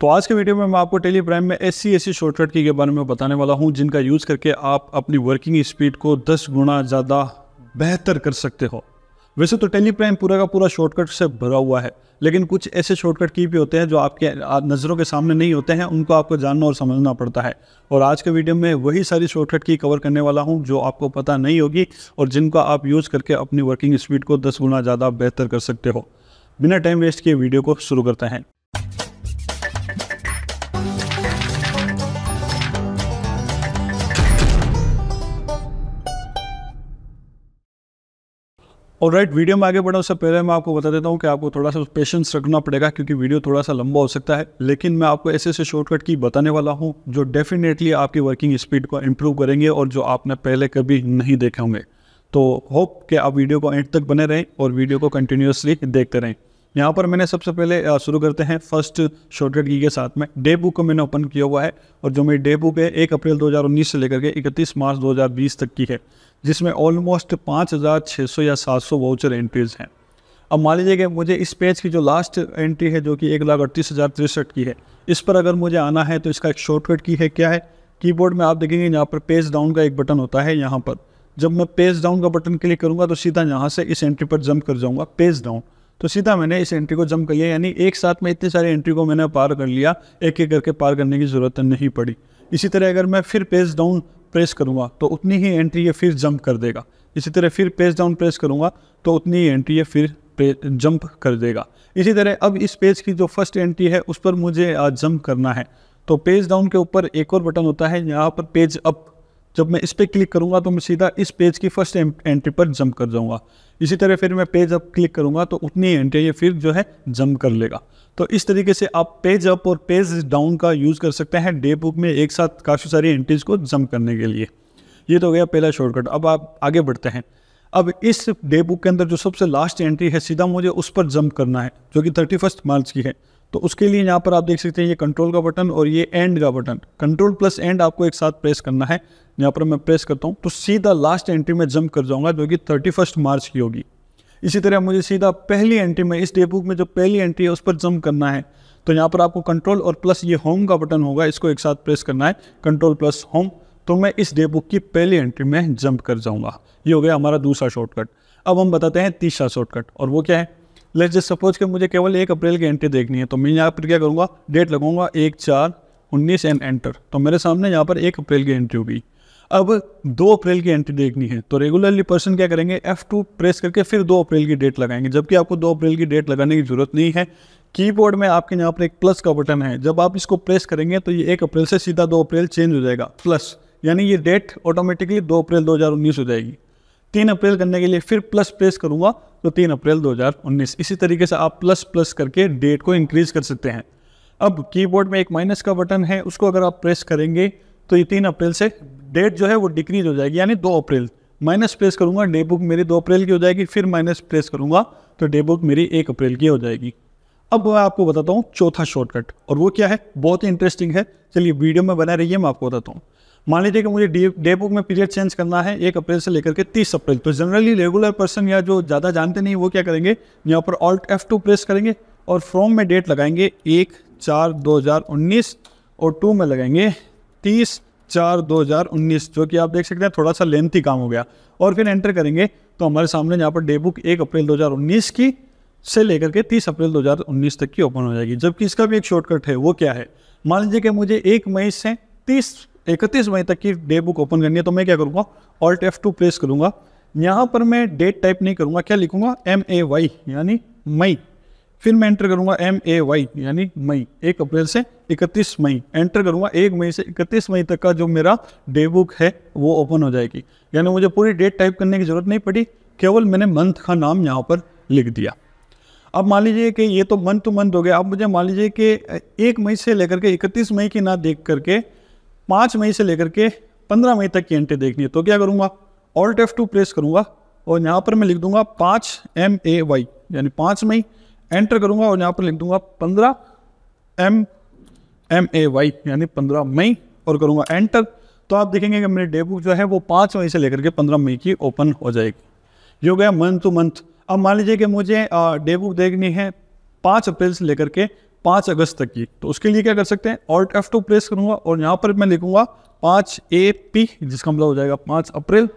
तो आज के वीडियो में मैं आपको टेली प्राइम में ऐसी ऐसी शॉर्टकट की के बारे में बताने वाला हूँ जिनका यूज़ करके आप अपनी वर्किंग स्पीड को 10 गुना ज़्यादा बेहतर कर सकते हो वैसे तो टेली प्राइम पूरा का पूरा शॉर्टकट से भरा हुआ है लेकिन कुछ ऐसे शॉर्टकट की भी होते हैं जो आपके नज़रों के सामने नहीं होते हैं उनको आपको जानना और समझना पड़ता है और आज के वीडियो में वही सारी शॉर्टकट की कवर करने वाला हूं जो आपको पता नहीं होगी और जिनका आप यूज़ करके अपनी वर्किंग स्पीड को दस गुना ज़्यादा बेहतर कर सकते हो बिना टाइम वेस्ट किए वीडियो को शुरू करते हैं और राइट वीडियो में आगे बढ़ा उससे पहले मैं आपको बता देता हूँ कि आपको थोड़ा सा पेशेंस रखना पड़ेगा क्योंकि वीडियो थोड़ा सा लंबा हो सकता है लेकिन मैं आपको ऐसे ऐसे शॉर्टकट की बताने वाला हूँ जो डेफिनेटली आपकी वर्किंग स्पीड को इम्प्रूव करेंगे और जो आपने पहले कभी नहीं देखे होंगे तो होप कि आप वीडियो को एंड तक बने रहें और वीडियो को कंटिन्यूसली देखते रहें यहाँ पर मैंने सबसे पहले शुरू करते हैं फर्स्ट शॉर्टकट की के साथ में डे बुक को मैंने ओपन किया हुआ है और जो मेरी डे बुक है एक अप्रैल 2019 से लेकर के 31 मार्च 2020 तक की है जिसमें ऑलमोस्ट 5,600 या 700 सौ वाउचर एंट्रीज हैं अब मान लीजिए कि मुझे इस पेज की जो लास्ट एंट्री है जो कि एक लाख अड़तीस हज़ार तिरसठ की है इस पर अगर मुझे आना है तो इसका एक शॉर्टकट की है क्या है कीबोर्ड में आप देखेंगे यहाँ पर पेज डाउन का एक बटन होता है यहाँ पर जब मैं पेज डाउन का बटन क्लिक करूँगा तो सीधा यहाँ से इस एंट्री पर जंप कर जाऊँगा पेज डाउन तो सीधा मैंने इस एंट्री को जम लिया यानी एक साथ में इतने सारे एंट्री को मैंने पार कर लिया एक एक करके पार करने की ज़रूरत नहीं पड़ी इसी तरह अगर मैं फिर पेज डाउन प्रेस करूँगा तो उतनी ही एंट्री ये फिर जंप कर देगा इसी तरह फिर पेज डाउन प्रेस करूँगा तो उतनी ही एंट्री ये फिर जंप कर देगा इसी तरह अब इस पेज की जो फर्स्ट एंट्री है उस पर मुझे जंप करना है तो पेज डाउन के ऊपर एक और बटन होता है यहाँ पर पेज अप जब मैं इस पर क्लिक करूँगा तो मैं सीधा इस पेज की फर्स्ट एंट्री पर जंप कर जाऊँगा इसी तरह फिर मैं पेज अप क्लिक करूँगा तो उतनी एंट्री ये फिर जो है जंप कर लेगा तो इस तरीके से आप पेज अप और पेज डाउन का यूज़ कर सकते हैं डे बुक में एक साथ काफ़ी सारी एंट्रीज को जंप करने के लिए ये तो हो गया पहला शॉर्टकट अब आप आगे बढ़ते हैं अब इस डे बुक के अंदर जो सबसे लास्ट एंट्री है सीधा मुझे उस पर जंप करना है जो कि थर्टी फर्स्ट मार्च की है तो उसके लिए यहाँ पर आप देख सकते हैं ये कंट्रोल का बटन और ये एंड का बटन कंट्रोल प्लस एंड आपको एक साथ प्रेस करना है यहाँ पर मैं प्रेस करता हूँ तो सीधा लास्ट एंट्री में जंप कर जाऊँगा जो कि थर्टी मार्च की होगी इसी तरह मुझे सीधा पहली एंट्री में इस बुक में जो पहली एंट्री है उस पर जंप करना है तो यहाँ पर आपको कंट्रोल और प्लस ये होम का बटन होगा इसको एक साथ प्रेस करना है कंट्रोल प्लस होम तो मैं इस बुक की पहली एंट्री में जंप कर जाऊँगा ये हो गया हमारा दूसरा शॉर्टकट अब हम बताते हैं तीसरा शॉर्टकट और वो क्या है लेट जस्ट सपोज कि मुझे केवल एक अप्रैल की एंट्री देखनी है तो मैं यहाँ पर क्या करूँगा डेट लगाऊंगा एक चार उन्नीस एंड एंटर तो मेरे सामने यहाँ पर एक अप्रैल की एंट्री होगी अब दो अप्रैल की एंट्री देखनी है तो रेगुलरली पर्सन क्या करेंगे एफ़ टू प्रेस करके फिर दो अप्रैल की डेट लगाएंगे जबकि आपको दो अप्रैल की डेट लगाने की जरूरत नहीं है कीबोर्ड में आपके यहाँ पर एक प्लस का बटन है जब आप इसको प्रेस करेंगे तो ये एक अप्रैल से सीधा दो अप्रैल चेंज हो जाएगा प्लस यानी ये डेट ऑटोमेटिकली दो अप्रैल दो हो जाएगी तीन अप्रैल करने के लिए फिर प्लस प्रेस करूँगा तो तीन अप्रैल 2019 इसी तरीके से आप प्लस प्लस करके डेट को इंक्रीज कर सकते हैं अब कीबोर्ड में एक माइनस का बटन है उसको अगर आप प्रेस करेंगे तो ये तीन अप्रैल से डेट जो है वो डिक्रीज हो जाएगी यानी दो अप्रैल माइनस प्रेस करूंगा डे बुक मेरी दो अप्रैल की हो जाएगी फिर माइनस प्रेस करूंगा तो डे बुक मेरी एक अप्रैल की हो जाएगी अब मैं आपको बताता हूँ चौथा शॉर्टकट और वो क्या है बहुत ही इंटरेस्टिंग है चलिए वीडियो में बना रहिए मैं आपको बताता हूँ मान लीजिए कि मुझे डे बुक में पीरियड चेंज करना है एक अप्रैल से लेकर के तीस अप्रैल तो जनरली रेगुलर पर्सन या जो ज़्यादा जानते नहीं वो क्या करेंगे यहाँ पर ऑल्ट एफ टू प्रेस करेंगे और फ्रॉम में डेट लगाएंगे एक चार दो हज़ार उन्नीस और टू में लगाएंगे तीस चार दो हज़ार उन्नीस जो कि आप देख सकते हैं थोड़ा सा लेंथी काम हो गया और फिर एंटर करेंगे तो हमारे सामने यहाँ पर डे बुक एक अप्रैल उन्नीस की से लेकर के तीस अप्रैल उन्नीस तक की ओपन हो जाएगी जबकि इसका भी एक शॉर्टकट है वो क्या है मान लीजिए कि मुझे एक मई से तीस इकतीस मई तक की डे बुक ओपन करनी है तो मैं क्या करूँगा ऑल्ट एफ टू प्रेस करूँगा यहाँ पर मैं डेट टाइप नहीं करूँगा क्या लिखूँगा एम ए वाई यानी मई फिर मैं एंटर करूँगा एम ए वाई यानी मई एक अप्रैल से इकतीस मई एंटर करूँगा एक मई से इकतीस मई तक का जो मेरा डे बुक है वो ओपन हो जाएगी यानी मुझे पूरी डेट टाइप करने की ज़रूरत नहीं पड़ी केवल मैंने मंथ का नाम यहाँ पर लिख दिया अब मान लीजिए कि ये तो मंथ टू मंथ हो गया अब मुझे मान लीजिए कि एक मई से लेकर के इकतीस मई की ना देख करके पाँच मई से लेकर के पंद्रह मई तक की एंट्री देखनी है तो क्या करूँगा ऑल्ट एफ टू प्रेस करूँगा और यहाँ पर मैं लिख दूंगा पाँच एम ए वाई यानी पाँच मई एंटर करूँगा और यहाँ पर लिख दूंगा पंद्रह एम एम ए वाई यानी पंद्रह मई और करूँगा एंटर तो आप देखेंगे कि मेरी डेबुक जो है वो पाँच मई से लेकर के पंद्रह मई की ओपन हो जाएगी ये हो गया मंथ टू मंथ अब मान लीजिए कि मुझे डेबुक देखनी है पाँच अप्रैल से लेकर के पाँच अगस्त तक की तो उसके लिए क्या कर सकते हैं ऑल्ट एफ टू प्रेस करूंगा और यहाँ पर मैं लिखूंगा पाँच ए पी जिसका मतलब हो जाएगा पाँच अप्रैल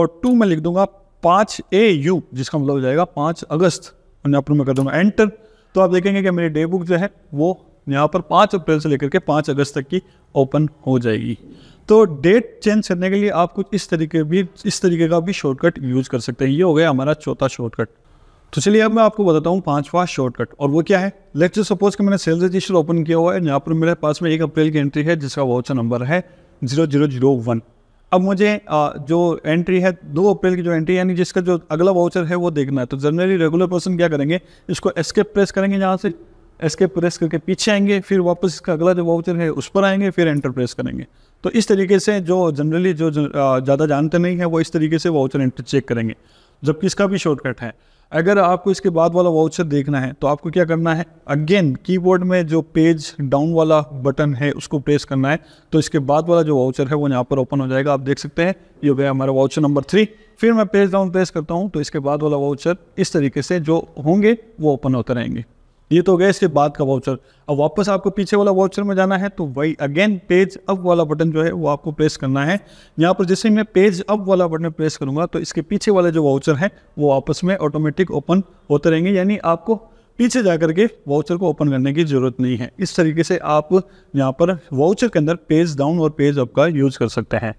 और टू में लिख दूंगा पाँच ए यू जिसका मतलब हो जाएगा पाँच अगस्त और यहाँ पर मैं कर दूंगा एंटर तो आप देखेंगे कि मेरी डे बुक जो है वो यहाँ पर पाँच अप्रैल से लेकर के पाँच अगस्त तक की ओपन हो जाएगी तो डेट चेंज करने के लिए आप कुछ इस तरीके भी इस तरीके का भी शॉर्टकट यूज़ कर सकते हैं ये हो गया हमारा चौथा शॉर्टकट तो चलिए अब मैं आपको बताता हूँ पांचवा शॉर्टकट और वो क्या है लेट्स सपोज कि मैंने सेल्स रजिस्टर ओपन किया हुआ है यहाँ पर मेरे पास में एक अप्रैल की एंट्री है जिसका वाउचर नंबर है जीरो जीरो जीरो वन अब मुझे जो एंट्री है दो अप्रैल की जो एंट्री यानी जिसका जो अगला वाउचर है वो देखना है तो जनरली रेगुलर पर्सन क्या करेंगे इसको एस्केप प्रेस करेंगे यहाँ से एस्केप प्रेस करके पीछे आएंगे फिर वापस इसका अगला जो वाउचर है उस पर आएंगे फिर एंटर प्रेस करेंगे तो इस तरीके से जो जनरली जो ज़्यादा जानते नहीं है वो इस तरीके से वाउचर एंट्री चेक करेंगे जबकि इसका भी शॉर्टकट है अगर आपको इसके बाद वाला वाउचर देखना है तो आपको क्या करना है अगेन कीबोर्ड में जो पेज डाउन वाला बटन है उसको प्रेस करना है तो इसके बाद वाला जो वाउचर है वो यहाँ पर ओपन हो जाएगा आप देख सकते हैं ये हो गया हमारा वाउचर नंबर थ्री फिर मैं पेज डाउन प्रेस करता हूँ तो इसके बाद वाला वाउचर इस तरीके से जो होंगे वो ओपन होते रहेंगे ये तो गया इसके बाद का वाउचर अब वापस आपको पीछे वाला वाउचर में जाना है तो वही अगेन पेज अप वाला बटन जो है वो आपको प्रेस करना है यहाँ पर जैसे मैं पेज अप वाला बटन प्रेस करूँगा तो इसके पीछे वाले जो वाउचर हैं वो आपस में ऑटोमेटिक ओपन होते रहेंगे यानी आपको पीछे जा करके वाउचर को ओपन करने की ज़रूरत नहीं है इस तरीके से आप यहाँ पर वाउचर के अंदर पेज डाउन और पेज अप का यूज़ कर सकते हैं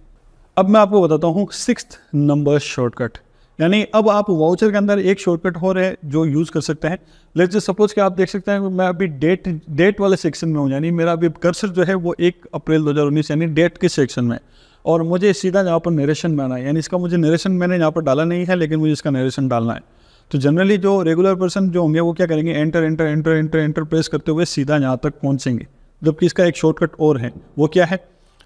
अब मैं आपको बताता हूँ सिक्स नंबर शॉर्टकट यानी अब आप वाउचर के अंदर एक शॉर्टकट हो रहे है जो यूज़ कर सकते हैं लेकिन जस्ट सपोज कि आप देख सकते हैं मैं अभी डेट डेट वाले सेक्शन में हूँ यानी मेरा अभी कर्सर जो है वो एक अप्रैल 2019 यानी डेट के सेक्शन में और मुझे सीधा यहाँ पर नरेशन में आना है यानी इसका मुझे नरेशन मैंने यहाँ पर डाला नहीं है लेकिन मुझे इसका नरेशन डालना है तो जनरली जो रेगुलर पर्सन जो होंगे वो क्या करेंगे enter enter enter enter enter press करते हुए सीधा यहाँ तक पहुँचेंगे जबकि इसका एक शॉर्टकट और है वो क्या है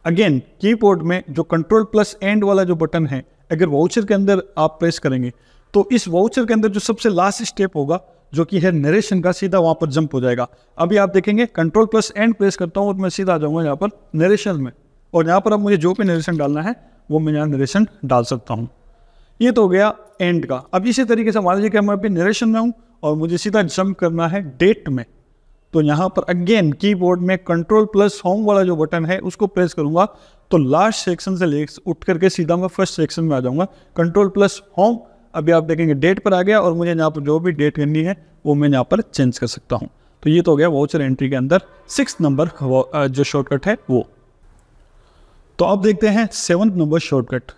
अगेन कीबोर्ड में जो कंट्रोल प्लस एंड वाला जो बटन है अगर वाउचर के अंदर आप प्रेस करेंगे तो इस वाउचर के अंदर जो सबसे लास्ट स्टेप होगा जो कि है नरेशन का सीधा वहाँ पर जंप हो जाएगा अभी आप देखेंगे कंट्रोल प्लस एंड प्रेस करता हूँ और मैं सीधा आ जाऊँगा यहाँ पर नरेशन में और यहाँ पर अब मुझे जो भी नरेशन डालना है वो मैं यहाँ नरेशन डाल सकता हूँ ये तो हो गया एंड का अब इसी तरीके से मान लीजिए कि मैं अभी नरेशन में हूँ और मुझे सीधा जंप करना है डेट में तो यहाँ पर अगेन कीबोर्ड में कंट्रोल प्लस होम वाला जो बटन है उसको प्रेस करूँगा तो लास्ट सेक्शन से ले उठ करके सीधा मैं फर्स्ट सेक्शन में आ जाऊँगा कंट्रोल प्लस होम अभी आप देखेंगे डेट पर आ गया और मुझे यहाँ पर जो भी डेट करनी है वो मैं यहाँ पर चेंज कर सकता हूँ तो ये तो हो गया वाउचर एंट्री के अंदर सिक्स नंबर जो शॉर्टकट है वो तो आप देखते हैं सेवन नंबर शॉर्टकट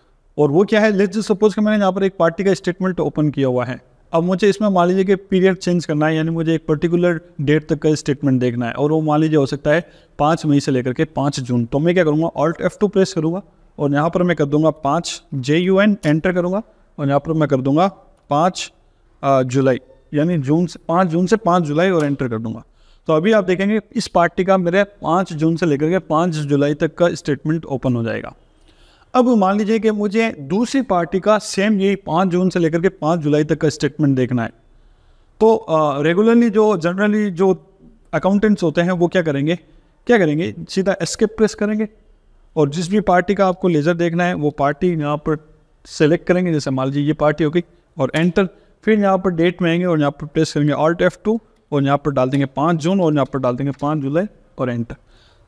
और वो क्या है लेट्स सपोज कि मैंने यहाँ पर एक पार्टी का स्टेटमेंट ओपन किया हुआ है अब मुझे इसमें मान लीजिए कि पीरियड चेंज करना है यानी मुझे एक पर्टिकुलर डेट तक का स्टेटमेंट देखना है और वो मान लीजिए हो सकता है पाँच मई से लेकर के पाँच जून तो मैं क्या करूँगा ऑल्ट एफ टू प्रेस करूँगा और यहाँ पर मैं कर दूँगा पाँच जे यू एन एंटर करूँगा और यहाँ पर मैं कर दूँगा पाँच जुलाई यानी जून से पाँच जून से पाँच जुलाई और एंटर कर दूँगा तो अभी आप देखेंगे इस पार्टी का मेरे पाँच जून से लेकर के पाँच जुलाई तक का स्टेटमेंट ओपन हो जाएगा अब मान लीजिए कि मुझे दूसरी पार्टी का सेम यही पाँच जून से लेकर के पाँच जुलाई तक का स्टेटमेंट देखना है तो रेगुलरली जो जनरली जो अकाउंटेंट्स होते हैं वो क्या करेंगे क्या करेंगे सीधा एस्केप प्रेस करेंगे और जिस भी पार्टी का आपको लेज़र देखना है वो पार्टी यहाँ पर सेलेक्ट करेंगे जैसे मान लीजिए ये पार्टी हो गई और एंटर फिर यहाँ पर डेट में आएंगे और यहाँ पर प्रेस करेंगे ऑल्ट एफ टू और यहाँ पर डाल देंगे पाँच जून और यहाँ पर डाल देंगे पाँच जुलाई और एंटर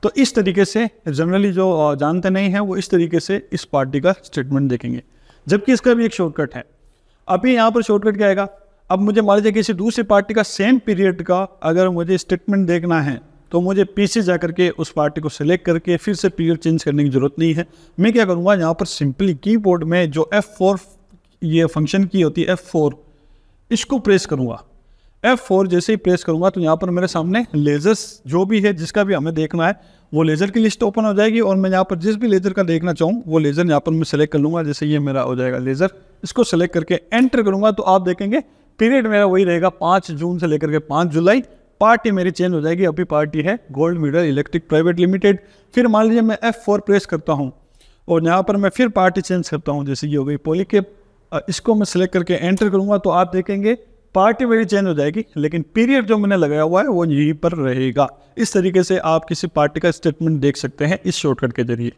तो इस तरीके से जनरली जो जानते नहीं हैं वो इस तरीके से इस पार्टी का स्टेटमेंट देखेंगे जबकि इसका भी एक शॉर्टकट है अभी यहाँ पर शॉर्टकट क्या आएगा अब मुझे मान लीजिए किसी दूसरी पार्टी का सेम पीरियड का अगर मुझे स्टेटमेंट देखना है तो मुझे पीछे जा करके उस पार्टी को सिलेक्ट करके फिर से पीरियड चेंज करने की ज़रूरत नहीं है मैं क्या करूँगा यहाँ पर सिंपली की में जो एफ़ ये फंक्शन की होती है एफ़ इसको प्रेस करूँगा F4 जैसे ही प्रेस करूंगा तो यहाँ पर मेरे सामने लेजर्स जो भी है जिसका भी हमें देखना है वो लेज़र की लिस्ट ओपन हो जाएगी और मैं यहाँ पर जिस भी लेज़र का देखना चाहूँ वो लेज़र यहाँ पर मैं सेलेक्ट कर लूँगा जैसे ये मेरा हो जाएगा लेज़र इसको सेलेक्ट करके एंटर करूँगा तो आप देखेंगे पीरियड मेरा वही रहेगा पाँच जून से लेकर के पाँच जुलाई पार्टी मेरी चेंज हो जाएगी अभी पार्टी है gold medal electric private limited फिर मान लीजिए मैं एफ फोर प्रेस करता हूँ और यहाँ पर मैं फिर पार्टी चेंज करता हूँ जैसे ये हो गई पोलिकेप इसको मैं सिलेक्ट करके एंटर करूँगा तो आप देखेंगे पार्टी मेरी चेंज हो जाएगी लेकिन पीरियड जो मैंने लगाया हुआ है वो यहीं पर रहेगा इस तरीके से आप किसी पार्टी का स्टेटमेंट देख सकते हैं इस शॉर्टकट के जरिए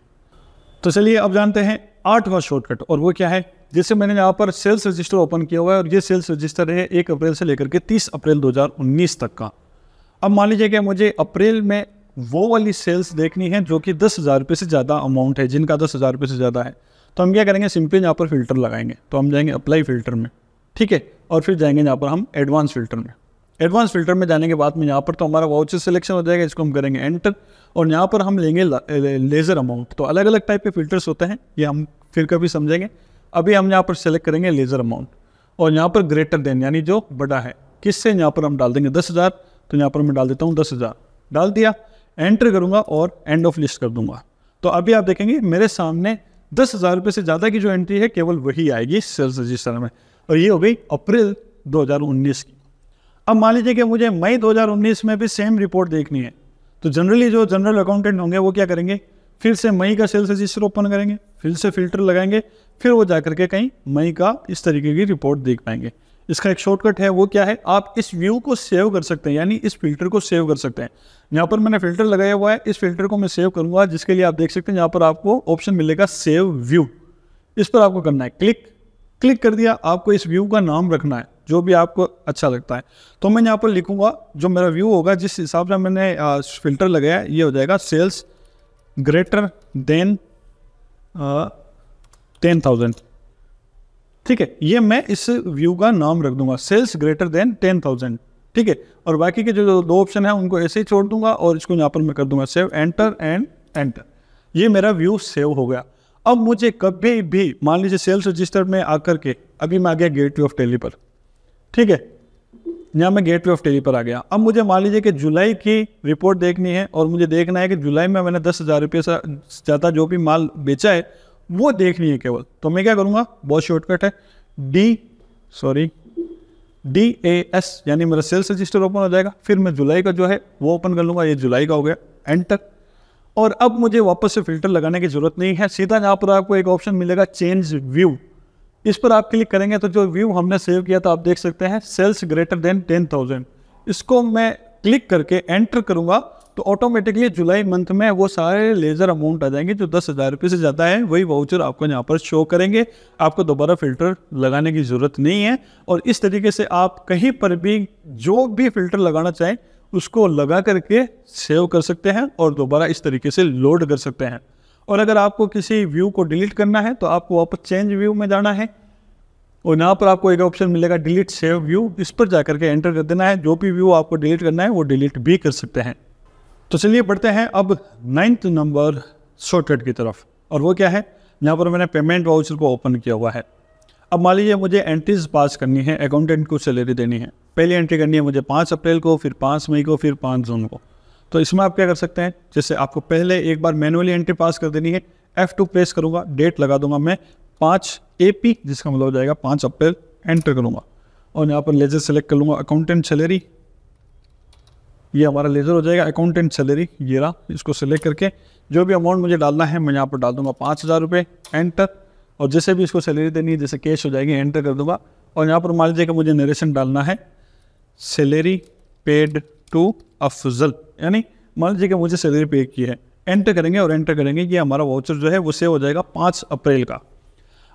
तो चलिए अब जानते हैं आठवां शॉर्टकट और वो क्या है जैसे मैंने यहाँ पर सेल्स रजिस्टर ओपन किया हुआ है और ये सेल्स रजिस्टर है एक अप्रैल से लेकर के तीस अप्रैल दो तक का अब मान लीजिए कि मुझे अप्रैल में वो वाली सेल्स देखनी है जो कि दस हज़ार रुपये से ज़्यादा अमाउंट है जिनका दस हज़ार रुपये से ज़्यादा है तो हम क्या करेंगे सिंपली यहाँ पर फिल्टर लगाएंगे तो हम जाएंगे अप्लाई फिल्टर में ठीक है और फिर जाएंगे यहाँ पर हम एडवांस फिल्टर में एडवांस फिल्टर में जाने के बाद में यहाँ पर तो हमारा वाउचर सिलेक्शन हो जाएगा इसको हम करेंगे एंटर और यहाँ पर हम लेंगे लेज़र अमाउंट तो अलग अलग टाइप के फिल्टर्स होते हैं ये हम फिर कभी समझेंगे अभी हम यहाँ पर सेलेक्ट करेंगे लेज़र अमाउंट और यहाँ पर ग्रेटर देन यानी जो बड़ा है किससे यहाँ पर हम डाल देंगे दस हज़ार तो यहाँ पर मैं डाल देता हूँ दस हज़ार डाल दिया एंटर करूँगा और एंड ऑफ लिस्ट कर दूँगा तो अभी आप देखेंगे मेरे सामने दस हज़ार रुपये से ज़्यादा की जो एंट्री है केवल वही आएगी सेल्स रजिस्टर में और ये हो गई अप्रैल 2019 की अब मान लीजिए कि मुझे मई 2019 में भी सेम रिपोर्ट देखनी है तो जनरली जो जनरल अकाउंटेंट होंगे वो क्या करेंगे फिर से मई का सेल्स रजिस्टर ओपन करेंगे फिर से फिल्टर लगाएंगे फिर वो जाकर के कहीं मई का इस तरीके की रिपोर्ट देख पाएंगे इसका एक शॉर्टकट है वो क्या है आप इस व्यू को सेव कर सकते हैं यानी इस फिल्टर को सेव कर सकते हैं यहाँ पर मैंने फिल्टर लगाया हुआ है इस फिल्टर को मैं सेव करूँगा जिसके लिए आप देख सकते हैं यहाँ पर आपको ऑप्शन मिलेगा सेव व्यू इस पर आपको करना है क्लिक क्लिक कर दिया आपको इस व्यू का नाम रखना है जो भी आपको अच्छा लगता है तो मैं यहाँ पर लिखूंगा जो मेरा व्यू होगा जिस हिसाब से मैंने फिल्टर लगाया ये हो जाएगा sales greater than ten thousand ठीक है ये मैं इस व्यू का नाम रख दूंगा sales greater than ten thousand ठीक है और बाकी के जो दो ऑप्शन है उनको ऐसे ही छोड़ दूंगा और इसको यहाँ पर मैं कर दूंगा सेव एंटर एंड एंटर ये मेरा व्यू सेव हो गया अब मुझे कभी भी मान लीजिए सेल्स रजिस्टर में आकर के अभी मैं आ गया गेट वे ऑफ टेली पर ठीक है यहाँ मैं गेट वे ऑफ टेली पर आ गया अब मुझे मान लीजिए कि जुलाई की रिपोर्ट देखनी है और मुझे देखना है कि जुलाई में मैंने दस हज़ार रुपये से ज़्यादा जो भी माल बेचा है वो देखनी है केवल तो मैं क्या करूँगा बहुत शॉर्टकट है D sorry D A S यानी मेरा सेल्स रजिस्टर ओपन हो जाएगा फिर मैं जुलाई का जो है वो ओपन कर लूँगा ये जुलाई का हो गया एंड तक और अब मुझे वापस से फिल्टर लगाने की ज़रूरत नहीं है सीधा यहाँ पर आपको एक ऑप्शन मिलेगा चेंज व्यू इस पर आप क्लिक करेंगे तो जो व्यू हमने सेव किया था आप देख सकते हैं sales greater than ten thousand इसको मैं क्लिक करके एंटर करूंगा तो ऑटोमेटिकली जुलाई मंथ में वो सारे लेज़र अमाउंट आ जाएंगे जो दस हज़ार रुपये से ज़्यादा है वही वाउचर आपको यहाँ पर शो करेंगे आपको दोबारा फिल्टर लगाने की ज़रूरत नहीं है और इस तरीके से आप कहीं पर भी जो भी फिल्टर लगाना चाहें उसको लगा करके सेव कर सकते हैं और दोबारा इस तरीके से लोड कर सकते हैं और अगर आपको किसी व्यू को डिलीट करना है तो आपको वापस चेंज व्यू में जाना है और यहाँ पर आपको एक ऑप्शन मिलेगा डिलीट सेव व्यू इस पर जा करके एंटर कर देना है जो भी व्यू आपको डिलीट करना है वो डिलीट भी कर सकते हैं तो चलिए बढ़ते हैं अब नाइन्थ नंबर शॉर्टकट की तरफ और वो क्या है यहाँ पर मैंने पेमेंट वाउचर को ओपन किया हुआ है अब मान लीजिए मुझे एंट्रीज पास करनी है अकाउंटेंट को सैलरी देनी है पहली एंट्री करनी है मुझे पाँच अप्रैल को फिर पाँच मई को फिर पाँच जून को तो इसमें आप क्या कर सकते हैं जैसे आपको पहले एक बार मैनुअली एंट्री पास कर देनी है एफ टू प्रेस करूँगा डेट लगा दूंगा मैं पाँच ए पी जिसका मतलब हो जाएगा पाँच अप्रैल एंटर करूँगा और यहाँ पर लेजर सेलेक्ट कर लूँगा अकाउंटेंट सैलरी ये हमारा लेजर हो जाएगा अकाउंटेंट सैलरी ये रहा इसको सेलेक्ट करके जो भी अमाउंट मुझे डालना है मैं यहाँ पर डाल दूंगा पाँच हज़ार रुपये एंटर और जैसे भी इसको सैलरी देनी है जैसे कैश हो जाएगी एंटर कर दूंगा और यहाँ पर मान लीजिए कि मुझे नरेशन डालना है सैलरी पेड टू अफजल यानी मान लीजिएगा मुझे सैलरी पे की है एंटर करेंगे और एंटर करेंगे कि हमारा वाउचर जो है वो सेव हो जाएगा पाँच अप्रैल का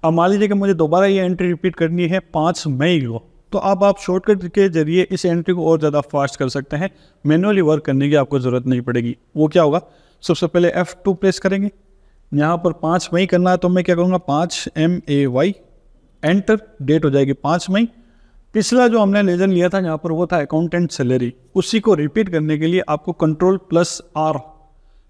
अब मान लीजिए कि मुझे दोबारा ये एंट्री रिपीट करनी है पाँच मई को तो अब आप शॉर्टकट के जरिए इस एंट्री को और ज़्यादा फास्ट कर सकते हैं मैनुअली वर्क करने की आपको ज़रूरत नहीं पड़ेगी वो क्या होगा सबसे पहले F2 प्रेस करेंगे यहाँ पर पाँच मई करना है तो मैं क्या करूँगा पाँच M A Y enter date हो जाएगी पाँच मई पिछला जो हमने लेजन लिया था यहाँ पर वो था अकाउंटेंट सैलरी उसी को रिपीट करने के लिए आपको control plus R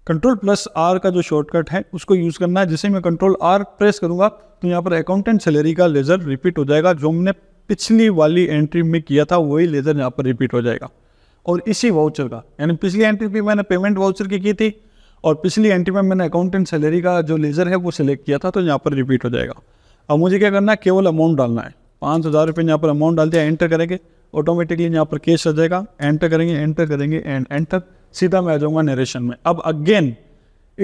control plus R का जो शॉर्टकट है उसको यूज़ करना है जैसे मैं कंट्रोल आर प्रेस करूँगा तो यहाँ पर अकाउंटेंट सैलरी का लेजर रिपीट हो जाएगा जो हमने पिछली वाली एंट्री में किया था वही लेजर यहाँ पर रिपीट हो जाएगा और इसी वाउचर का यानी पिछली एंट्री भी मैंने पेमेंट वाउचर की की थी और पिछली एंटी में मैंने अकाउंटेंट सैलरी का जो लेज़र है वो सिलेक्ट किया था तो यहाँ पर रिपीट हो जाएगा अब मुझे क्या करना है केवल अमाउंट डालना है पाँच हज़ार रुपये यहाँ पर अमाउंट डाल दिया एंटर करेंगे ऑटोमेटिकली यहाँ पर केस आ जाएगा एंटर करेंगे एंटर करेंगे एंड एंटर सीधा मैं आ जाऊँगा नरेशन में अब अगेन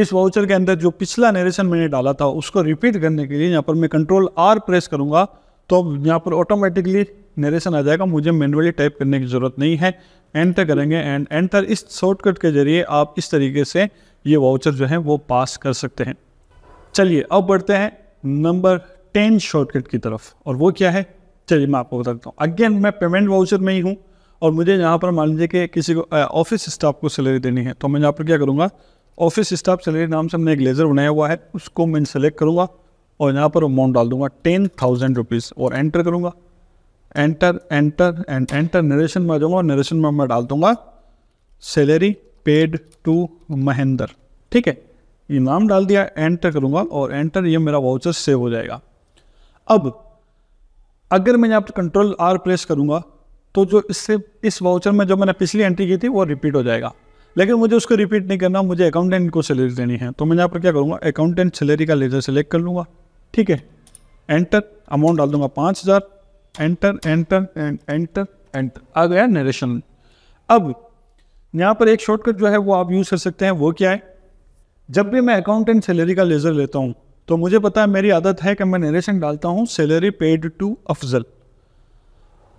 इस वाउचर के अंदर जो पिछला नरेशन मैंने डाला था उसको रिपीट करने के लिए यहाँ पर मैं कंट्रोल आर प्रेस करूँगा तो अब यहाँ पर ऑटोमेटिकली नरेशन आ जाएगा मुझे मैनुअली टाइप करने की ज़रूरत नहीं है एंटर करेंगे एंड एंटर इस शॉर्टकट के जरिए आप इस तरीके से ये वाउचर जो है वो पास कर सकते हैं चलिए अब बढ़ते हैं नंबर टेन शॉर्टकट की तरफ और वो क्या है चलिए मैं आपको बता देता हूँ अगेन मैं पेमेंट वाउचर में ही हूँ और मुझे यहाँ पर मान लीजिए कि किसी को ऑफिस स्टाफ को सैलरी देनी है तो मैं यहाँ पर क्या करूँगा ऑफिस स्टाफ सैलरी नाम से हमने एक लेज़र बनाया हुआ है उसको मैं सेलेक्ट करूँगा और यहाँ पर अमाउंट डाल दूंगा टेन थाउजेंड रुपीज़ और एंटर करूँगा enter enter and enter narration में आ जाऊँगा और नरेशन में मैं डाल दूंगा सैलरी पेड टू महेंद्र ठीक है ये नाम डाल दिया एंटर करूंगा और एंटर ये मेरा वाउचर सेव हो जाएगा अब अगर मैं यहाँ पर कंट्रोल आर प्रेस करूंगा तो जो इससे इस वाउचर में जो मैंने पिछली एंट्री की थी वो रिपीट हो जाएगा लेकिन मुझे उसको रिपीट नहीं करना मुझे अकाउंटेंट को सैलरी देनी है तो मैं यहाँ पर क्या करूँगा अकाउंटेंट सैलरी का लेजर सेलेक्ट कर लूँगा ठीक है एंटर अमाउंट डाल दूंगा पाँच हज़ार एंटर एंटर एंटर एंटर आ गया नरेशन अब यहाँ पर एक शॉर्टकट जो है वो आप यूज़ कर सकते हैं वो क्या है जब भी मैं अकाउंटेंट सैलरी का लेज़र लेता हूँ तो मुझे पता है मेरी आदत है कि मैं नरेशन डालता हूँ सैलरी पेड टू अफजल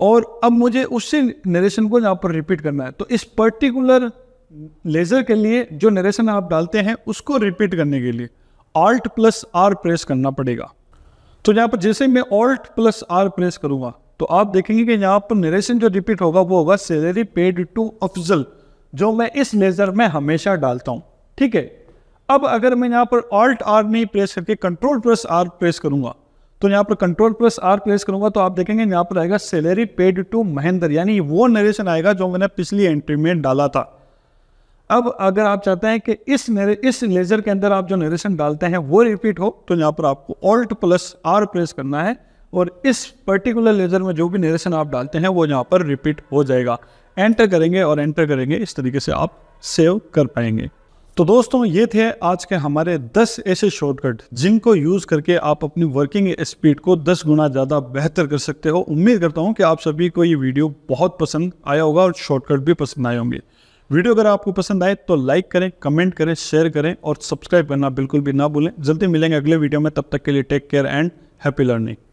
और अब मुझे उसी नरेशन को यहाँ पर रिपीट करना है तो इस पर्टिकुलर लेज़र के लिए जो नरेशन आप डालते हैं उसको रिपीट करने के लिए ऑल्ट प्लस आर प्रेस करना पड़ेगा तो यहाँ पर जैसे मैं ऑल्ट प्लस आर प्रेस करूँगा तो आप देखेंगे कि यहाँ पर नरेशन जो रिपीट होगा वो होगा सैलरी पेड टू अफजल जो मैं इस मेजर में हमेशा डालता हूँ ठीक है अब अगर मैं यहाँ पर ऑल्ट आर नहीं प्रेस करके कंट्रोल प्लस आर प्रेस करूँगा तो यहाँ पर कंट्रोल प्लस आर प्रेस करूँगा तो आप देखेंगे यहाँ पर आएगा सैलरी पेड टू महेंद्र यानी वो नरेशन आएगा जो मैंने पिछली एंट्री में डाला था अब अगर आप चाहते हैं कि इस नरे, इस लेज़र के अंदर आप जो नरेशन डालते हैं वो रिपीट हो तो यहाँ पर आपको ऑल्ट प्लस आर प्रेस करना है और इस पर्टिकुलर लेज़र में जो भी नरेशन आप डालते हैं वो यहाँ पर रिपीट हो जाएगा एंटर करेंगे और एंटर करेंगे इस तरीके से आप सेव कर पाएंगे तो दोस्तों ये थे आज के हमारे 10 ऐसे शॉर्टकट जिनको यूज़ करके आप अपनी वर्किंग स्पीड को 10 गुना ज़्यादा बेहतर कर सकते हो उम्मीद करता हूँ कि आप सभी को ये वीडियो बहुत पसंद आया होगा और शॉर्टकट भी पसंद आए होंगे वीडियो अगर आपको पसंद आए तो लाइक करें कमेंट करें शेयर करें और सब्सक्राइब करना बिल्कुल भी ना भूलें जल्दी मिलेंगे अगले वीडियो में तब तक के लिए take care and happy learning